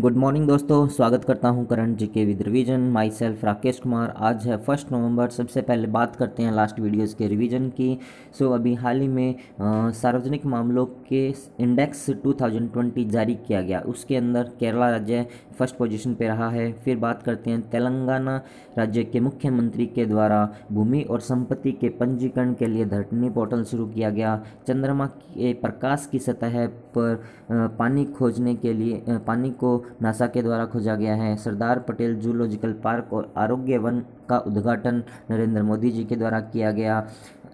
good morning दोस्तों स्वागत करता हूं current G K with revision myself Rakesh Kumar आज है फर्स्ट नवंबर सबसे पहले बात करते हैं लास्ट वीडियोस के रिवीजन की सो so, अभी हाल ही में सार्वजनिक मामलों के इंडेक्स 2020 जारी किया गया उसके अंदर केरला राज्य फर्स्ट पोजीशन पर रहा है फिर बात करते हैं तेलंगाना राज्य के मुख्यमंत्री के द्वारा भूमि और संपत्ति के पंजीकरण के लिए धरनी पोर्टल शुरू किया गया चंद्रमा के प्रकाश की सतह पर पानी खोजने के लिए पानी को नासा के द्वारा खोजा गया है सरदार पटेल जूलॉजिकल पार्क और आरोग्य वन का उद्घाटन नरेंद्र मोदी जी के द्वारा किया गया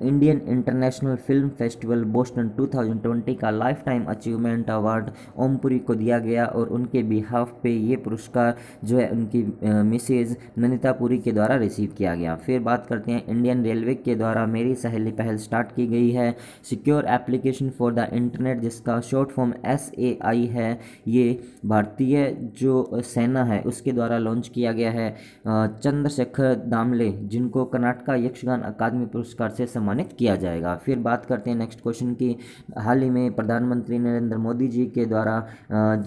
Indian international film festival Boston 2020 का lifetime achievement award Om Puri को दिया गया और उनके बिहाफ पे ये पुरस्कार जो है उनकी मिसेज नंदिता पुरी के द्वारा रिसीव किया गया फिर बात करते हैं इंडियन रेलवे के द्वारा मेरी सहेली पहल स्टार्ट की गई है secure application for the internet जिसका short form S A I है ये भारतीय जो सेना है उसके द्वारा लॉन्च किया गया है चंद्रशेखर दामले जिनको कर्नाटका यक्षगान अकादमी पुरस्कार से सम्मानित किया जाएगा फिर बात करते हैं नेक्स्ट क्वेश्चन की हाल ही में प्रधानमंत्री नरेंद्र मोदी जी के द्वारा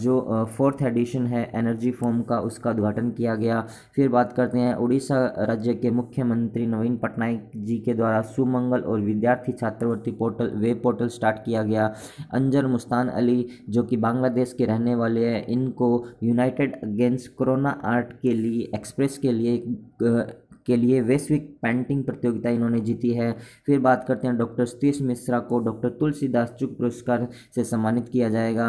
जो फोर्थ एडिशन है एनर्जी फोम का उसका उद्घाटन किया गया फिर बात करते हैं उड़ीसा राज्य के मुख्यमंत्री नवीन पटनायक जी के द्वारा सुमंगल और विद्यार्थी छात्रवृत्ति पोर्टल वेब पोर्टल स्टार्ट किया गया अंजर मुस्तान अली जो कि बांग्लादेश के रहने वाले हैं इनको यूनाइटेड अगेंस्ट कोरोना आर्ट के लिए एक्सप्रेस के लिए के लिए वैश्विक पेंटिंग प्रतियोगिता इन्होंने जीती है फिर बात करते हैं डॉक्टर सतीश मिश्रा को डॉक्टर तुलसीदास चुक पुरस्कार से सम्मानित किया जाएगा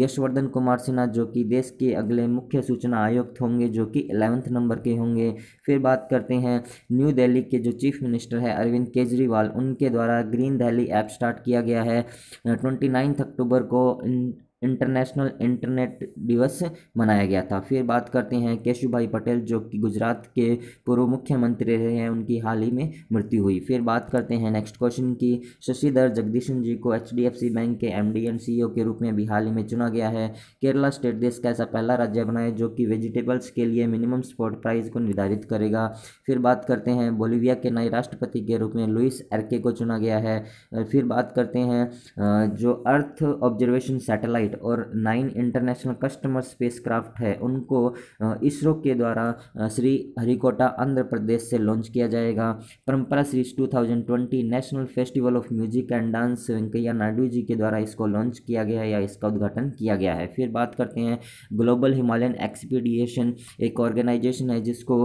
यशवर्धन कुमार सिन्हा जो कि देश के अगले मुख्य सूचना आयुक्त होंगे जो कि एलेवंथ नंबर के होंगे फिर बात करते हैं न्यू दिल्ली के जो चीफ मिनिस्टर है अरविंद केजरीवाल उनके द्वारा ग्रीन दिल्ली ऐप स्टार्ट किया गया है ट्वेंटी अक्टूबर को इंटरनेशनल इंटरनेट दिवस मनाया गया था फिर बात करते हैं केशुभाई पटेल जो कि गुजरात के पूर्व मुख्यमंत्री रहे हैं उनकी हाल ही में मृत्यु हुई फिर बात करते हैं नेक्स्ट क्वेश्चन की शशिधर जगदीशन जी को एच बैंक के एम डी एंड सी के रूप में भी हाल ही में चुना गया है केरला स्टेट देश का ऐसा पहला राज्य बना है जो कि वेजिटेबल्स के लिए मिनिमम स्पॉट प्राइस को निर्धारित करेगा फिर बात करते हैं बोलिविया के नए राष्ट्रपति के रूप में लुइस एरके को चुना गया है फिर बात करते हैं जो अर्थ ऑब्जर्वेशन सैटेलाइट सैटेलाइट और नाइन इंटरनेशनल कस्टमर स्पेसक्राफ्ट है उनको इसरो के द्वारा श्री हरिकोटा आंध्र प्रदेश से लॉन्च किया जाएगा Parampara series 2020 national festival of music and dance Venkaiah Naidu ji के द्वारा इसको लॉन्च किया गया है या इसका उद्घाटन किया गया है फिर बात करते हैं ग्लोबल हिमालयन एक्सपीडिएशन एक ऑर्गेनाइजेशन है जिसको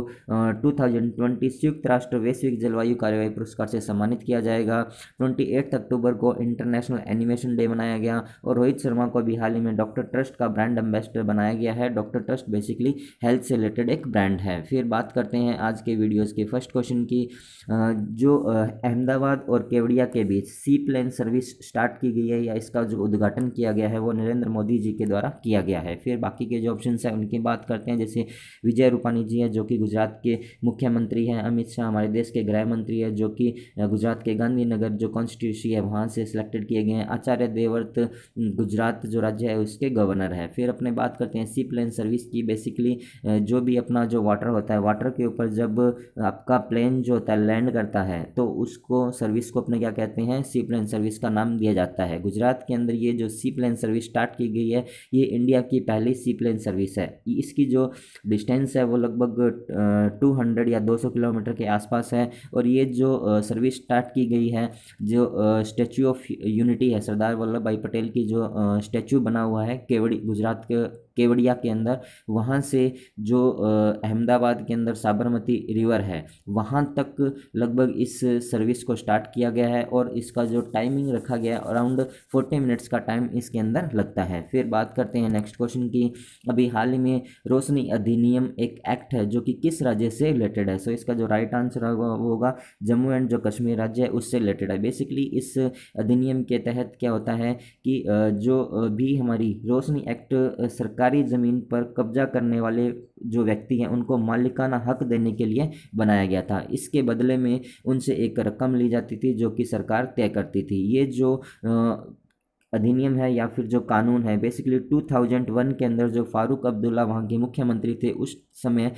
टू संयुक्त राष्ट्र वैश्विक जलवायु कार्यवाही पुरस्कार से सम्मानित किया जाएगा ट्वेंटी अक्टूबर को इंटरनेशनल एनिमेशन डे मनाया गया और रोहित शर्मा को भी अभी हाल ही में डॉक्टर ट्रस्ट का ब्रांड एम्बेसडर बनाया गया है डॉक्टर ट्रस्ट बेसिकली हेल्थ से रिलेटेड एक ब्रांड है फिर बात करते हैं आज के वीडियोस के फर्स्ट क्वेश्चन की जो अहमदाबाद और केवड़िया के बीच सी प्लेन सर्विस स्टार्ट की गई है या इसका जो उद्घाटन किया गया है वो नरेंद्र मोदी जी के द्वारा किया गया है फिर बाकी के जो ऑप्शन हैं उनकी बात करते हैं जैसे विजय रूपानी जी हैं जो कि गुजरात के मुख्यमंत्री हैं अमित शाह हमारे देश के गृह मंत्री है जो कि गुजरात के गांधीनगर जो कॉन्स्टिट्यूशन है वहाँ से सिलेक्टेड किए गए हैं आचार्य देवव्रत गुजरात जो राज्य है उसके गवर्नर है फिर अपने बात करते हैं सी प्लेन सर्विस की बेसिकली जो भी अपना जो वाटर होता है वाटर के ऊपर जब आपका प्लेन जो होता है लैंड करता है तो उसको सर्विस को अपने क्या कहते हैं सी प्लेन सर्विस का नाम दिया जाता है गुजरात के अंदर ये जो सी प्लेन सर्विस स्टार्ट की गई है ये इंडिया की पहली सी प्लेन सर्विस है इसकी जो डिस्टेंस है वो लगभग टू हंड्रेड या दो सौ किलोमीटर के आसपास है और ये जो सर्विस स्टार्ट की गई है जो स्टैचू ऑफ यूनिटी है सरदार वल्लभ भाई पटेल की जो स्टैचू स्टैचू बना हुआ है केवड़ी गुजरात के केवड़िया के अंदर वहाँ से जो अहमदाबाद के अंदर साबरमती रिवर है वहाँ तक लगभग इस सर्विस को स्टार्ट किया गया है और इसका जो टाइमिंग रखा गया है अराउंड फोर्टी मिनट्स का टाइम इसके अंदर लगता है फिर बात करते हैं नेक्स्ट क्वेश्चन की अभी हाल ही में रोशनी अधिनियम एक एक्ट है जो कि किस राज्य से रिलेटेड है सो इसका जो राइट आंसर होगा जम्मू एंड जो कश्मीर राज्य है उससे रिलेटेड है बेसिकली इस अधिनियम के तहत क्या होता है कि जो भी हमारी रोशनी एक्ट सरकार सरकारी ज़मीन पर कब्जा करने वाले जो व्यक्ति हैं उनको मालिकाना हक देने के लिए बनाया गया था इसके बदले में उनसे एक रकम ली जाती थी जो कि सरकार तय करती थी ये जो आ, अधिनियम है या फिर जो कानून है बेसिकली 2001 के अंदर जो फारूक अब्दुल्ला वहाँ के मुख्यमंत्री थे उस समय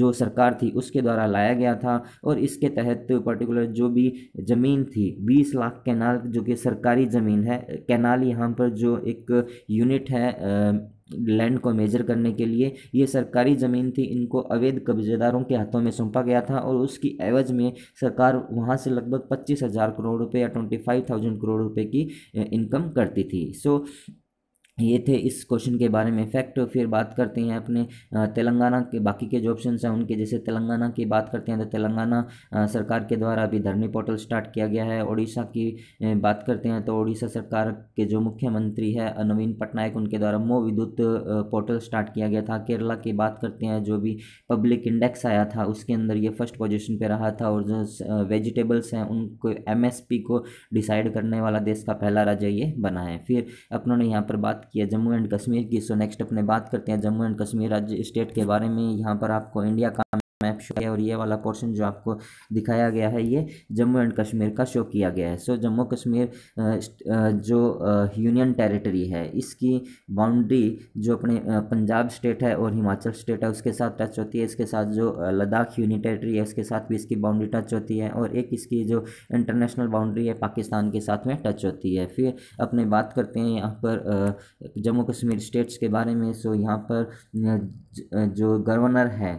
जो सरकार थी उसके द्वारा लाया गया था और इसके तहत पर्टिकुलर जो भी ज़मीन थी 20 लाख कैनाल जो कि सरकारी ज़मीन है कैनाल यहाँ पर जो एक यूनिट है लैंड को मेजर करने के लिए ये सरकारी ज़मीन थी इनको अवैध कब्जेदारों के हाथों में सौंपा गया था और उसकी एवज में सरकार वहाँ से लगभग पच्चीस हज़ार करोड़ रुपये या ट्वेंटी फाइव थाउजेंड करोड़ रुपये की इनकम करती थी सो so, ये थे इस क्वेश्चन के बारे में फैक्ट फिर बात करते हैं अपने तेलंगाना के बाकी के जो ऑप्शन हैं उनके जैसे तेलंगाना की बात करते हैं तो तेलंगाना सरकार के द्वारा अभी धरनी पोर्टल स्टार्ट किया गया है ओडिशा की बात करते हैं तो ओडिशा सरकार के जो मुख्यमंत्री है नवीन पटनायक उनके द्वारा मो विद्युत पोर्टल स्टार्ट किया गया था केरला की बात करते हैं जो भी पब्लिक इंडेक्स आया था उसके अंदर ये फर्स्ट पोजिशन पर रहा था और जो वेजिटेबल्स हैं उनको एम को डिसाइड करने वाला देश का पहला राज्य ये बना है फिर अपनों ने यहाँ पर बात किया जम्मू एंड कश्मीर की सो नेक्स्ट अपने बात करते हैं जम्मू एंड कश्मीर राज्य स्टेट के बारे में यहाँ पर आपको इंडिया का मैप शो किया और ये वाला पोर्शन जो आपको दिखाया गया है ये जम्मू एंड कश्मीर का शो किया गया है सो जम्मू कश्मीर जो यूनियन टेरिटरी है इसकी बाउंड्री जो अपने पंजाब स्टेट है और हिमाचल स्टेट है उसके साथ टच होती है इसके साथ जो लद्दाख यूनियन टेरिटरी है उसके साथ भी इसकी बाउंड्री टच होती है और एक इसकी जो इंटरनेशनल बाउंड्री है पाकिस्तान के साथ में टच होती है फिर अपने बात करते हैं यहाँ पर जम्मू कश्मीर स्टेट्स के बारे में सो यहाँ पर जो गवर्नर है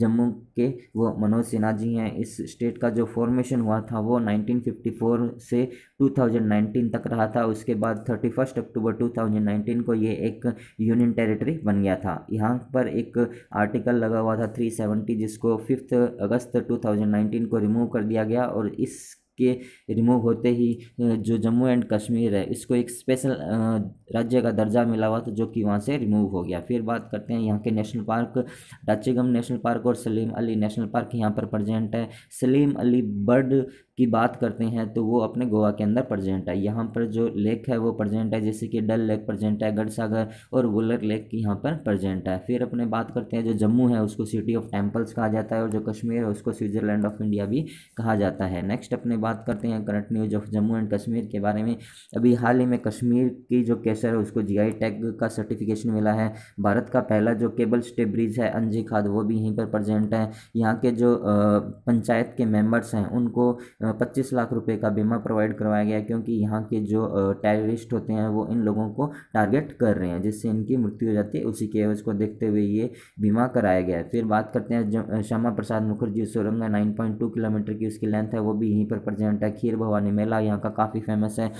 जम्मू के वो मनोज सिन्हा जी हैं इस स्टेट का जो फॉर्मेशन हुआ था वो 1954 से 2019 तक रहा था उसके बाद 31 अक्टूबर 2019 को ये एक यूनियन टेरिटरी बन गया था यहाँ पर एक आर्टिकल लगा हुआ था 370 जिसको फिफ्थ अगस्त 2019 को रिमूव कर दिया गया और इस के रिमूव होते ही जो जम्मू एंड कश्मीर है इसको एक स्पेशल राज्य का दर्जा मिला हुआ था जो कि वहाँ से रिमूव हो गया फिर बात करते हैं यहाँ के national park Dachigam national park और सलीम अली नेशनल पार्क यहाँ पर प्रजेंट है सलीम अली बर्ड की बात करते हैं तो वो अपने गोवा के अंदर प्रजेंट है यहाँ पर जो लेक है वो प्रजेंट है जैसे कि डल लेक प्रजेंट है गढ़सागर और वुलर लेक यहाँ पर प्रजेंट है फिर अपने बात करते हैं जो जम्मू है उसको सिटी ऑफ टेम्पल्स कहा जाता है और जो कश्मीर है उसको स्विट्जरलैंड ऑफ इंडिया भी कहा जाता है नेक्स्ट अपने बात करते हैं current news of Jammu and Kashmir के बारे में अभी हाल ही में कश्मीर की जो केसर है उसको जी टैग का सर्टिफिकेशन मिला है भारत का पहला जो केबल स्टे ब्रिज है अंजी खाद वो भी यहीं पर प्रजेंट है यहाँ के जो पंचायत के मेम्बर्स हैं उनको पच्चीस लाख रुपए का बीमा प्रोवाइड करवाया गया क्योंकि यहाँ के जो टेररिस्ट होते हैं वो इन लोगों को टारगेट कर रहे हैं जिससे इनकी मृत्यु हो जाती है उसी के एवज को देखते हुए ये बीमा कराया गया है फिर बात करते हैं श्यामा प्रसाद मुखर्जी सुरंग नाइन पॉइंट टू किलोमीटर की उसकी लेंथ है वो भी यहीं पर प्रजेंट है खीर भवानी मेला यहाँ का काफ़ी फेमस है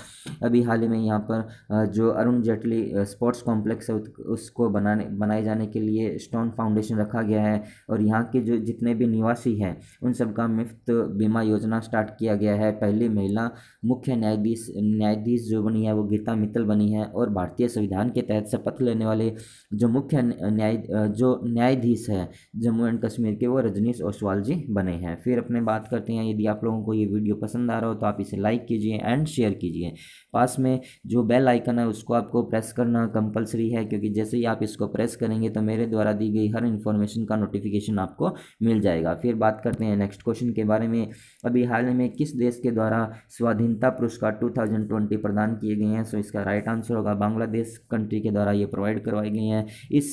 अभी हाल ही में यहाँ पर जो अरुण जेटली स्पोर्ट्स कॉम्प्लेक्स है उसको बनाने बनाए जाने के लिए स्टोन फाउंडेशन रखा गया है और यहाँ के जो जितने भी निवासी हैं उन सबका मुफ्त बीमा योजना स्टार्ट किया गया है पहली महिला मुख्य न्यायाधीश न्यायाधीश जो बनी है वो गीता मित्तल बनी है और भारतीय संविधान के तहत शपथ लेने वाले जो मुख्य न्याय जो न्यायाधीश है जम्मू एंड कश्मीर के वो रजनीश ओसवाल जी बने हैं फिर अपने बात करते हैं यदि आप लोगों को ये वीडियो पसंद आ रहा हो तो आप इसे लाइक कीजिए एंड शेयर कीजिए पास में जो बेल आइकन है उसको आपको प्रेस करना कंपलसरी है क्योंकि जैसे ही आप इसको प्रेस करेंगे तो मेरे द्वारा दी गई हर इन्फॉर्मेशन का नोटिफिकेशन आपको मिल जाएगा फिर बात करते हैं नेक्स्ट क्वेश्चन के बारे में अभी हाल ही में में किस देश के द्वारा स्वाधीनता पुरस्कार 2020 प्रदान किए गए हैं सो इसका राइट आंसर होगा बांग्लादेश कंट्री के द्वारा ये प्रोवाइड करवाए गए हैं इस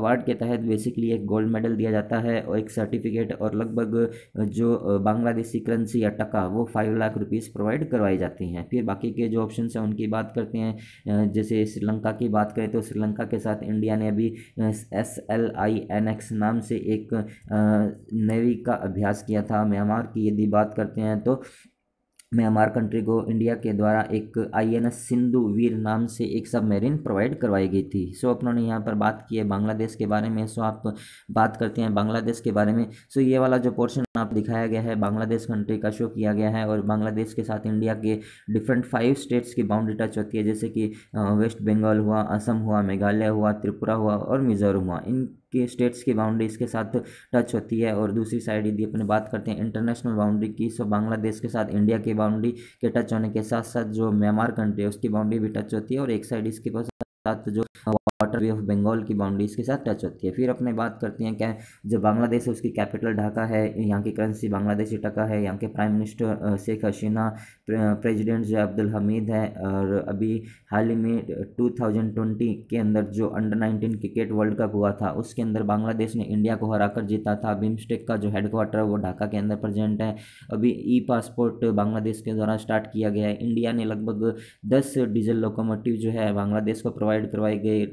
अवार्ड के तहत बेसिकली एक गोल्ड मेडल दिया जाता है और एक सर्टिफिकेट और लगभग जो बांग्लादेशी करेंसी या टका वो फाइव लाख रुपीज़ प्रोवाइड करवाई जाती हैं फिर बाकी के जो ऑप्शन हैं उनकी बात करते हैं जैसे श्रीलंका की बात करें तो श्रीलंका के साथ इंडिया ने अभी S L I N X नाम से एक नेवी का अभ्यास किया था म्यांमार की यदि बात करते हैं तो म्यांमार कंट्री को इंडिया के द्वारा एक I N S Sindhu Veer नाम से एक सबमेरिन प्रोवाइड करवाई गई थी सो अपनों ने यहाँ पर बात की है बांग्लादेश के बारे में सो आप बात करते हैं बांग्लादेश के बारे में सो ये वाला जो पोर्शन यहाँ पर दिखाया गया है बांग्लादेश कंट्री का शो किया गया है और बांग्लादेश के साथ इंडिया के डिफरेंट फाइव स्टेट्स की बाउंड्री टच होती है जैसे कि वेस्ट बंगाल हुआ असम हुआ मेघालय हुआ त्रिपुरा हुआ और मिजोरम हुआ इन के स्टेट्स की बाउंड्री इसके साथ टच होती है और दूसरी साइड यदि अपने बात करते हैं इंटरनेशनल बाउंड्री की सो बांग्लादेश के साथ इंडिया की बाउंड्री के टच होने के साथ साथ जो म्यांमार कंट्री है उसकी बाउंड्री भी टच होती है और एक साइड इसके पास साथ जो वाटर वे ऑफ बंगाल की बाउंड्रीज के साथ टच होती है फिर अपने बात करते हैं क्या जो बांग्लादेश है उसकी कैपिटल ढाका है यहाँ की करेंसी बांग्लादेशी टका है यहाँ के prime minister Sheikh Hasina president जो अब्दुल हमीद है और अभी हाल ही में 2020 के अंदर जो अंडर 19 क्रिकेट वर्ल्ड कप हुआ था उसके अंदर बांग्लादेश ने इंडिया को हरा जीता था बिमस्टेक का जो हेडक्वार्टर है वो ढाका के अंदर प्रजेंट है अभी ई पासपोर्ट बांग्लादेश के द्वारा स्टार्ट किया गया है इंडिया ने लगभग दस डीजल लोकोमोटिव जो है बांग्लादेश को प्रोवाइड प्रोवाइड करवाई गई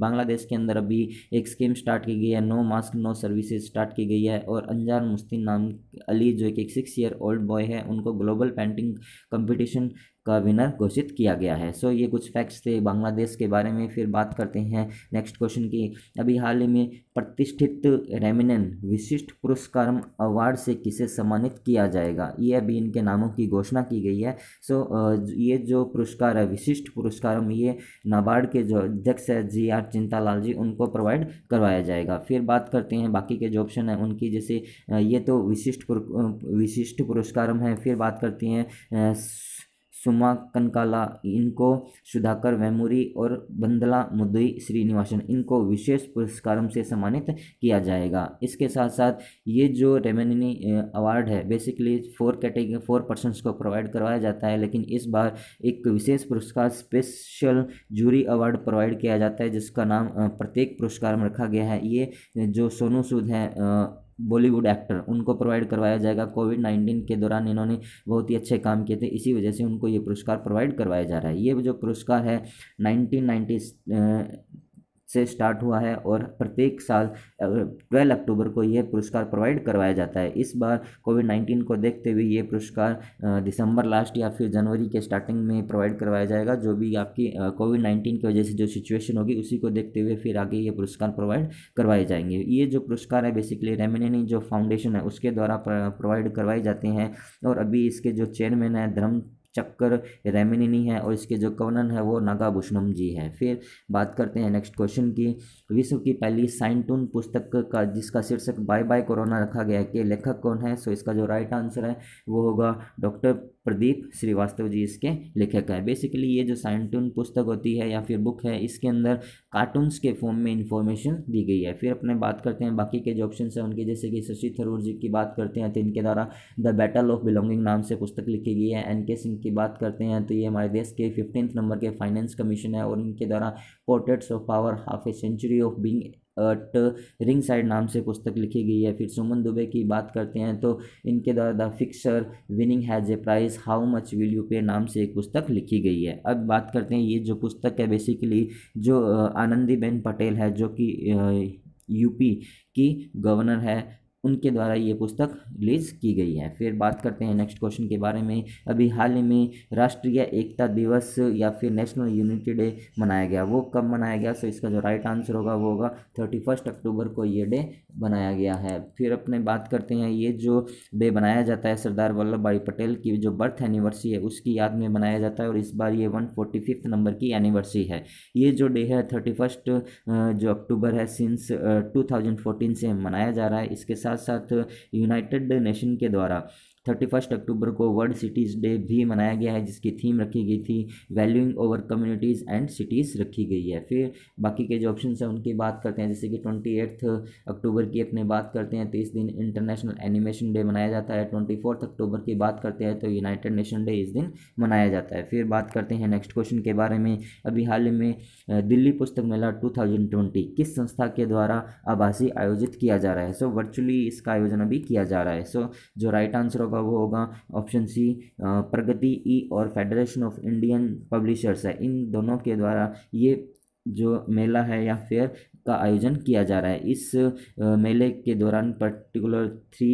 बांग्लादेश के अंदर अभी एक स्कीम स्टार्ट की गई है no mask no services start की गई है और अनजान मुस्तिन नाम अली जो एक सिक्स ईयर ओल्ड बॉय है उनको ग्लोबल पेंटिंग कंपटीशन का विनर घोषित किया गया है सो so, ये कुछ फैक्ट्स थे बांग्लादेश के बारे में फिर बात करते हैं नेक्स्ट क्वेश्चन की अभी हाल ही में प्रतिष्ठित रेमिनन विशिष्ट पुरस्कार अवार्ड से किसे सम्मानित किया जाएगा ये अभी इनके नामों की घोषणा की गई है सो so, ये जो पुरस्कार है विशिष्ट पुरस्कार ये नाबार्ड के जो अध्यक्ष है जी आर चिंतालाल जी उनको प्रोवाइड करवाया जाएगा फिर बात करते हैं बाकी के जो ऑप्शन है उनकी जैसे ये तो विशिष्ट पुर, विशिष्ट पुरस्कार है फिर बात करते हैं सुमा कनकाला इनको सुधाकर वेमूरी और बंदला मुदई श्रीनिवासन इनको विशेष पुरस्कारों से सम्मानित किया जाएगा इसके साथ साथ ये जो रेमेनी अवार्ड है basically four category four person को प्रोवाइड करवाया जाता है लेकिन इस बार एक विशेष पुरस्कार स्पेशल जूरी अवार्ड प्रोवाइड किया जाता है जिसका नाम प्रत्येक पुरस्कार में रखा गया है ये जो सोनू सूद हैं बॉलीवुड एक्टर उनको प्रोवाइड करवाया जाएगा कोविड नाइन्टीन के दौरान इन्होंने बहुत ही अच्छे काम किए थे इसी वजह से उनको ये पुरस्कार प्रोवाइड करवाया जा रहा है ये जो पुरस्कार है नाइनटीन नाइन्टी से स्टार्ट हुआ है और प्रत्येक साल ट्वेल्व अक्टूबर को यह पुरस्कार प्रोवाइड करवाया जाता है इस बार कोविड नाइन्टीन को देखते हुए ये पुरस्कार दिसंबर लास्ट या फिर जनवरी के स्टार्टिंग में प्रोवाइड करवाया जाएगा जो भी आपकी कोविड नाइन्टीन की वजह से जो सिचुएशन होगी उसी को देखते हुए फिर आगे ये पुरस्कार प्रोवाइड करवाए जाएंगे ये जो पुरस्कार है बेसिकली रेमिनेनी जो फाउंडेशन है उसके द्वारा प्रोवाइड करवाए जाते हैं और अभी इसके जो चेयरमैन है धर्म चक्कर रेमिनिनी है और इसके जो कवनन है वो नागाभूषणम जी है फिर बात करते हैं नेक्स्ट क्वेश्चन की विश्व की पहली साइंटून पुस्तक का जिसका शीर्षक बाय बाय कोरोना रखा गया है कि लेखक कौन है सो इसका जो राइट आंसर है वो होगा डॉक्टर प्रदीप श्रीवास्तव जी इसके लेखक है बेसिकली ये जो साइंटून पुस्तक होती है या फिर बुक है इसके अंदर कार्टून्स के फॉर्म में इन्फॉर्मेशन दी गई है फिर अपने बात करते हैं बाकी के जो ऑप्शन हैं उनके जैसे कि शशि थरूर जी की बात करते हैं तो इनके द्वारा द बैटल ऑफ बिलोंगिंग नाम से पुस्तक लिखी गई है एन के सिंह की बात करते हैं तो ये हमारे देश के फिफ्टींथ नंबर के फाइनेंस कमीशन है और इनके द्वारा portraits of power half a century of being at ringside नाम से पुस्तक लिखी गई है फिर सुमन दुबे की बात करते हैं तो इनके द्वारा the fixer winning has a price how much will you pay नाम से एक पुस्तक लिखी गई है अब बात करते हैं ये जो पुस्तक है बेसिकली जो आनंदीबेन पटेल है जो कि यूपी की गवर्नर है उनके द्वारा ये पुस्तक रिलीज़ की गई है फिर बात करते हैं नेक्स्ट क्वेश्चन के बारे में अभी हाल ही में राष्ट्रीय एकता दिवस या फिर नेशनल यूनिटी डे मनाया गया वो कब मनाया गया सो इसका जो राइट आंसर होगा वो होगा थर्टी फर्स्ट अक्टूबर को ये डे बनाया गया है फिर अपने बात करते हैं ये जो डे बनाया जाता है सरदार वल्लभ भाई पटेल की जो बर्थ एनिवर्सरी है उसकी याद में मनाया जाता है और इस बार ये वन फोर्टी फिफ्थ नंबर की एनिवर्सरी है ये जो डे है थर्टी फर्स्ट जो अक्टूबर है सिंस टू थाउजेंड फोर्टीन से मनाया जा रहा है इसके साथ साथ साथ यूनाइटेड नेशन के द्वारा थर्टी फर्स्ट अक्टूबर को वर्ल्ड सिटीज़ डे भी मनाया गया है जिसकी थीम रखी गई थी valuing our communities and cities रखी गई है फिर बाकी के जो ऑप्शन हैं उनकी बात करते हैं जैसे कि ट्वेंटी एट्थ अक्टूबर की अपने बात करते हैं तो इस दिन इंटरनेशनल एनिमेशन डे मनाया जाता है ट्वेंटी फोर्थ अक्टूबर की बात करते हैं तो यूनाइटेड नेशन डे इस दिन मनाया जाता है फिर बात करते हैं नेक्स्ट क्वेश्चन के बारे में अभी हाल ही में दिल्ली पुस्तक मेला टू थाउजेंड ट्वेंटी किस संस्था के द्वारा आभासी आयोजित किया जा रहा है सो वर्चुअली इसका आयोजन अभी किया जा रहा है सो जो राइट आंसर होगा वो होगा option C Pragati E e और फेडरेशन ऑफ इंडियन पब्लिशर्स है इन दोनों के द्वारा ये जो मेला है या फिर का आयोजन किया जा रहा है इस मेले के दौरान पर्टिकुलर थ्री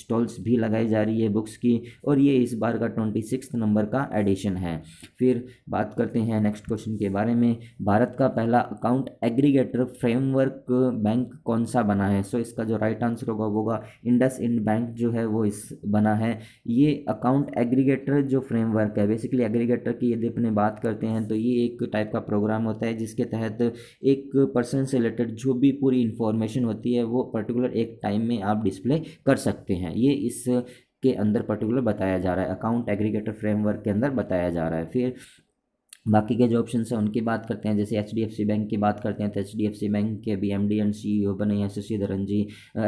स्टॉल्स भी लगाई जा रही है बुक्स की और ये इस बार का ट्वेंटी सिक्स नंबर का एडिशन है फिर बात करते हैं नेक्स्ट क्वेश्चन के बारे में भारत का पहला अकाउंट एग्रीगेटर फ्रेमवर्क बैंक कौन सा बना है सो so, इसका जो राइट आंसर होगा वो होगा इंडस इंड बैंक जो है वो इस बना है ये अकाउंट एग्रीगेटर जो फ्रेमवर्क है बेसिकली एग्रीगेटर की यदि अपने बात करते हैं तो ये एक टाइप का प्रोग्राम होता है जिसके तहत एक पर्सन से रिलेटेड जो भी पूरी इन्फॉर्मेशन होती है वो पर्टिकुलर एक टाइम में आप डिस्प्ले कर सकते हैं ये इस के अंदर पर्टिकुलर बताया जा रहा है अकाउंट एग्रीगेटर फ्रेमवर्क के अंदर बताया जा रहा है फिर बाकी के जो ऑप्शन हैं उनकी बात करते हैं जैसे H D F C bank की बात करते हैं तो H D F C bank के भी M D and C E O बने हैं Shashidharan ji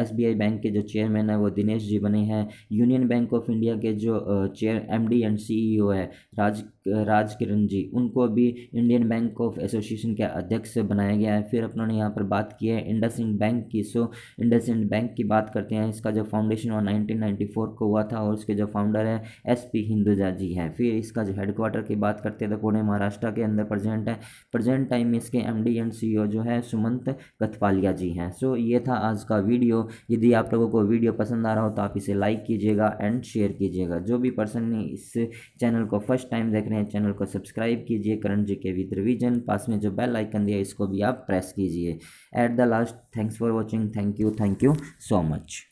S B I bank के जो चेयरमैन है वो दिनेश जी बने हैं यूनियन बैंक ऑफ इंडिया के जो chair M D and C E O है राज राज किरण जी उनको अभी इंडियन बैंक ऑफ एसोसिएशन के अध्यक्ष बनाया गया है फिर अपनों ने यहाँ पर बात की है इंडस इंड बैंक की सो इंडस इंड बैंक की बात करते हैं इसका जो फाउंडेशन हुआ 1994 को हुआ था और उसके जो फाउंडर है एस पी हिंदुजा जी है फिर इसका जो हेडक्वार्टर की बात करते हैं तो पुणे महाराष्ट्र के अंदर प्रजेंट है प्रजेंट टाइम में इसके एम एंड सी जो है सुमंत कथपालिया जी हैं सो ये था आज का वीडियो यदि आप लोगों को वीडियो पसंद आ रहा हो तो आप इसे लाइक कीजिएगा एंड शेयर कीजिएगा जो भी पर्सन इस चैनल को फर्स्ट टाइम देख हैं चैनल को सब्सक्राइब कीजिए current G K with revision पास में जो बेल आइकन दिया इसको भी आप प्रेस कीजिए at the last thanks for watching thank you thank you so much